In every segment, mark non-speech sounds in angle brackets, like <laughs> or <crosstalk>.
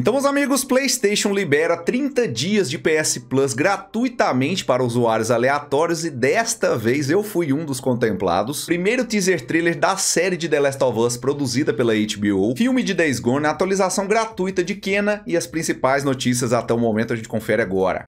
Então, meus amigos, PlayStation libera 30 dias de PS Plus gratuitamente para usuários aleatórios e desta vez eu fui um dos contemplados. Primeiro teaser trailer da série de The Last of Us produzida pela HBO, filme de Days Gone, atualização gratuita de Kena e as principais notícias até o momento a gente confere agora.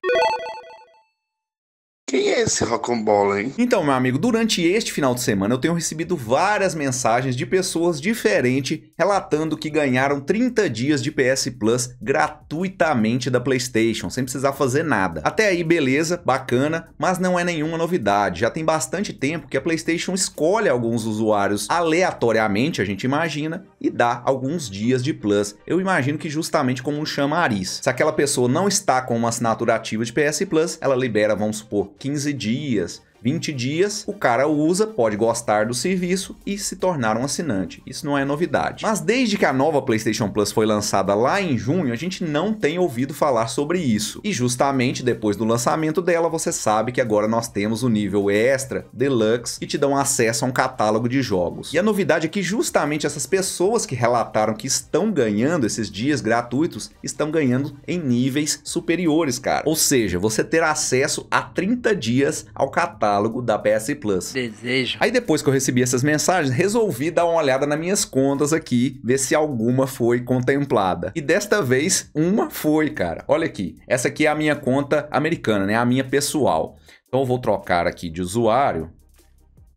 Quem é esse rock'n'ball, hein? Então, meu amigo, durante este final de semana eu tenho recebido várias mensagens de pessoas diferentes relatando que ganharam 30 dias de PS Plus gratuitamente da PlayStation, sem precisar fazer nada. Até aí, beleza, bacana, mas não é nenhuma novidade. Já tem bastante tempo que a PlayStation escolhe alguns usuários aleatoriamente, a gente imagina, e dá alguns dias de Plus. Eu imagino que justamente como um chamariz. Se aquela pessoa não está com uma assinatura ativa de PS Plus, ela libera, vamos supor, 15 dias. 20 dias, o cara usa, pode gostar do serviço e se tornar um assinante. Isso não é novidade. Mas desde que a nova PlayStation Plus foi lançada lá em junho, a gente não tem ouvido falar sobre isso. E justamente depois do lançamento dela, você sabe que agora nós temos o nível extra, deluxe, que te dão acesso a um catálogo de jogos. E a novidade é que justamente essas pessoas que relataram que estão ganhando esses dias gratuitos estão ganhando em níveis superiores, cara. Ou seja, você terá acesso a 30 dias ao catálogo catálogo da PS Plus. Desejo. Aí depois que eu recebi essas mensagens, resolvi dar uma olhada nas minhas contas aqui, ver se alguma foi contemplada. E desta vez, uma foi, cara. Olha aqui. Essa aqui é a minha conta americana, né? A minha pessoal. Então eu vou trocar aqui de usuário.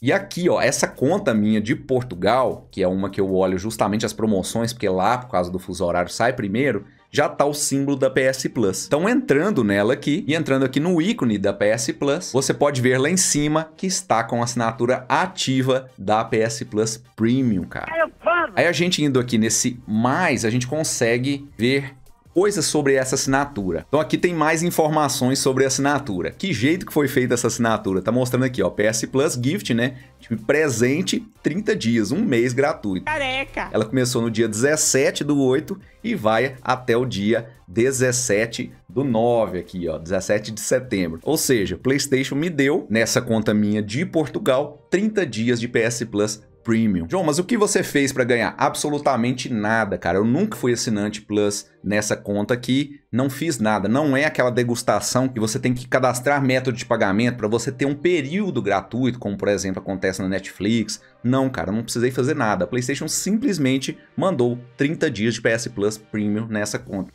E aqui, ó, essa conta minha de Portugal, que é uma que eu olho justamente as promoções, porque lá, por causa do fuso horário, sai primeiro já está o símbolo da PS Plus. Então entrando nela aqui e entrando aqui no ícone da PS Plus, você pode ver lá em cima que está com a assinatura ativa da PS Plus Premium, cara. Aí a gente indo aqui nesse mais, a gente consegue ver Coisas sobre essa assinatura. Então aqui tem mais informações sobre a assinatura. Que jeito que foi feita essa assinatura? Tá mostrando aqui, ó, PS Plus Gift, né? Tipo, presente 30 dias, um mês gratuito. Careca! Ela começou no dia 17 do 8 e vai até o dia 17 do 9 aqui, ó, 17 de setembro. Ou seja, PlayStation me deu nessa conta minha de Portugal 30 dias de PS Plus Premium. João, mas o que você fez para ganhar? Absolutamente nada, cara. Eu nunca fui assinante Plus nessa conta aqui, não fiz nada. Não é aquela degustação que você tem que cadastrar método de pagamento para você ter um período gratuito, como por exemplo acontece na Netflix. Não, cara, não precisei fazer nada. A PlayStation simplesmente mandou 30 dias de PS Plus Premium nessa conta.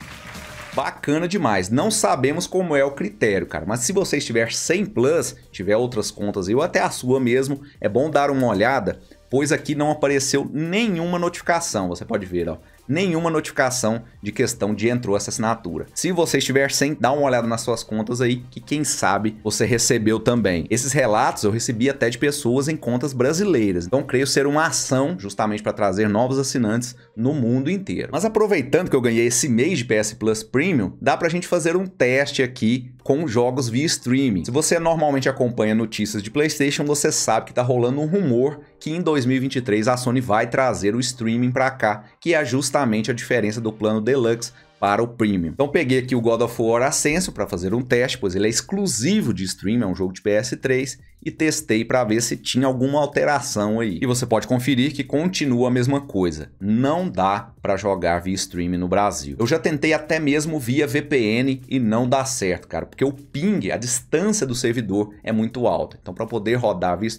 Bacana demais. Não sabemos como é o critério, cara. Mas se você estiver sem Plus, tiver outras contas ou até a sua mesmo, é bom dar uma olhada pois aqui não apareceu nenhuma notificação, você pode ver, ó nenhuma notificação de questão de entrou essa assinatura. Se você estiver sem, dá uma olhada nas suas contas aí, que quem sabe você recebeu também. Esses relatos eu recebi até de pessoas em contas brasileiras, então creio ser uma ação justamente para trazer novos assinantes no mundo inteiro. Mas aproveitando que eu ganhei esse mês de PS Plus Premium, dá para a gente fazer um teste aqui com jogos via streaming. Se você normalmente acompanha notícias de PlayStation, você sabe que tá rolando um rumor que em 2023 a Sony vai trazer o streaming para cá, que é justamente a diferença do plano Deluxe para o Premium. Então peguei aqui o God of War Ascenso para fazer um teste, pois ele é exclusivo de streaming, é um jogo de PS3, e testei para ver se tinha alguma alteração aí. E você pode conferir que continua a mesma coisa. Não dá para jogar via no Brasil. Eu já tentei até mesmo via VPN e não dá certo, cara, porque o ping, a distância do servidor é muito alta. Então para poder rodar via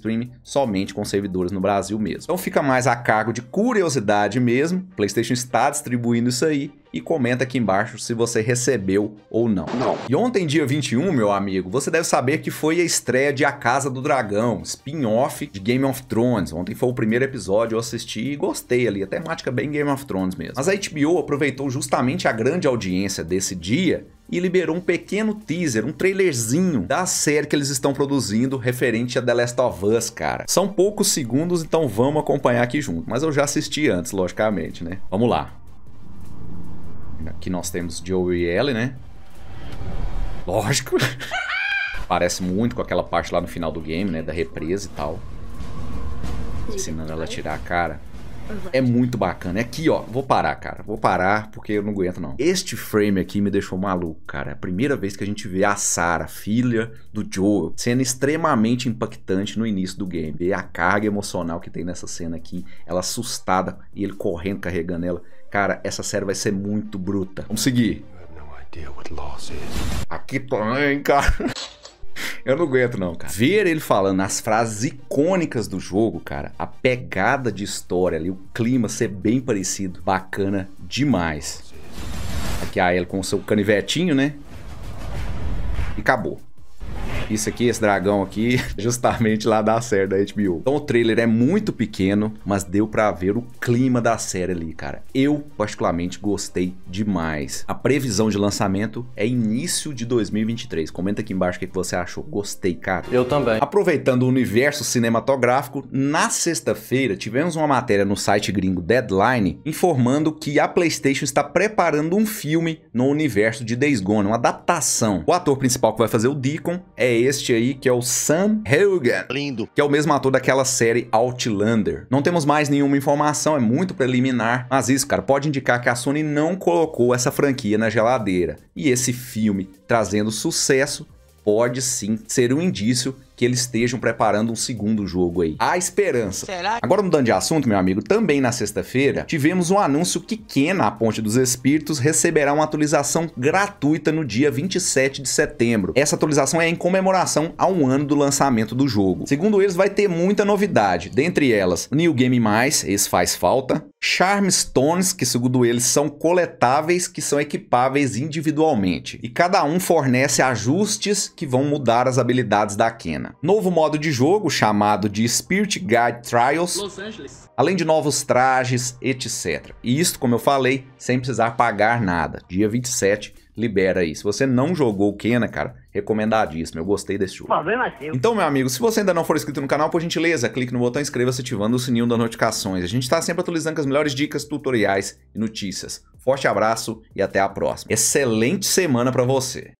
somente com servidores no Brasil mesmo. Então fica mais a cargo de curiosidade mesmo. PlayStation está distribuindo isso aí e comenta aqui embaixo se você recebeu ou não. Não. E ontem, dia 21, meu amigo, você deve saber que foi a estreia de A Casa do Dragão, spin-off de Game of Thrones. Ontem foi o primeiro episódio, eu assisti e gostei ali, a temática bem Game of Thrones mesmo. Mas a HBO aproveitou justamente a grande audiência desse dia e liberou um pequeno teaser, um trailerzinho da série que eles estão produzindo referente a The Last of Us, cara. São poucos segundos, então vamos acompanhar aqui junto. Mas eu já assisti antes, logicamente, né? Vamos lá. Aqui nós temos Joe e Ellie, né? Lógico. <laughs> parece muito com aquela parte lá no final do game, né? Da represa e tal. Ensinando ela a tirar a cara. Uhum. É muito bacana. É aqui, ó. Vou parar, cara. Vou parar porque eu não aguento, não. Este frame aqui me deixou maluco, cara. É a primeira vez que a gente vê a Sarah, filha do Joel, sendo extremamente impactante no início do game. E a carga emocional que tem nessa cena aqui, ela assustada e ele correndo, carregando ela. Cara, essa série vai ser muito bruta. Vamos seguir. Aqui também, cara. Eu não aguento, não, cara. Ver ele falando as frases icônicas do jogo, cara, a pegada de história ali, o clima ser bem parecido, bacana demais. Aqui a ah, ele com o seu canivetinho, né? E acabou isso aqui, esse dragão aqui, <laughs> justamente lá da série da HBO. Então o trailer é muito pequeno, mas deu para ver o clima da série ali, cara. Eu, particularmente, gostei demais. A previsão de lançamento é início de 2023. Comenta aqui embaixo o que você achou. Gostei, cara. Eu também. Aproveitando o universo cinematográfico, na sexta-feira tivemos uma matéria no site gringo Deadline informando que a PlayStation está preparando um filme no universo de Days Gone, uma adaptação. O ator principal que vai fazer o Deacon é é este aí, que é o Sam Hogan. Lindo. Que é o mesmo ator daquela série Outlander. Não temos mais nenhuma informação, é muito preliminar, mas isso, cara, pode indicar que a Sony não colocou essa franquia na geladeira. E esse filme trazendo sucesso pode sim ser um indício que eles estejam preparando um segundo jogo aí. Há esperança. Será? Agora mudando de assunto, meu amigo, também na sexta-feira tivemos um anúncio que Kena, a Ponte dos Espíritos, receberá uma atualização gratuita no dia 27 de setembro. Essa atualização é em comemoração a um ano do lançamento do jogo. Segundo eles, vai ter muita novidade, dentre elas New Game Mais, esse faz falta, Stones que segundo eles são coletáveis, que são equipáveis individualmente, e cada um fornece ajustes que vão mudar as habilidades da Kena. Novo modo de jogo, chamado de Spirit Guide Trials, além de novos trajes, etc. E isto, como eu falei, sem precisar pagar nada. Dia 27 libera aí. Se você não jogou o Kena, cara, Recomendadíssimo, eu gostei desse jogo. Assim, então, meu amigo, se você ainda não for inscrito no canal, por gentileza, clique no botão inscreva-se ativando o sininho das notificações. A gente está sempre atualizando com as melhores dicas, tutoriais e notícias. Forte abraço e até a próxima. Excelente semana para você.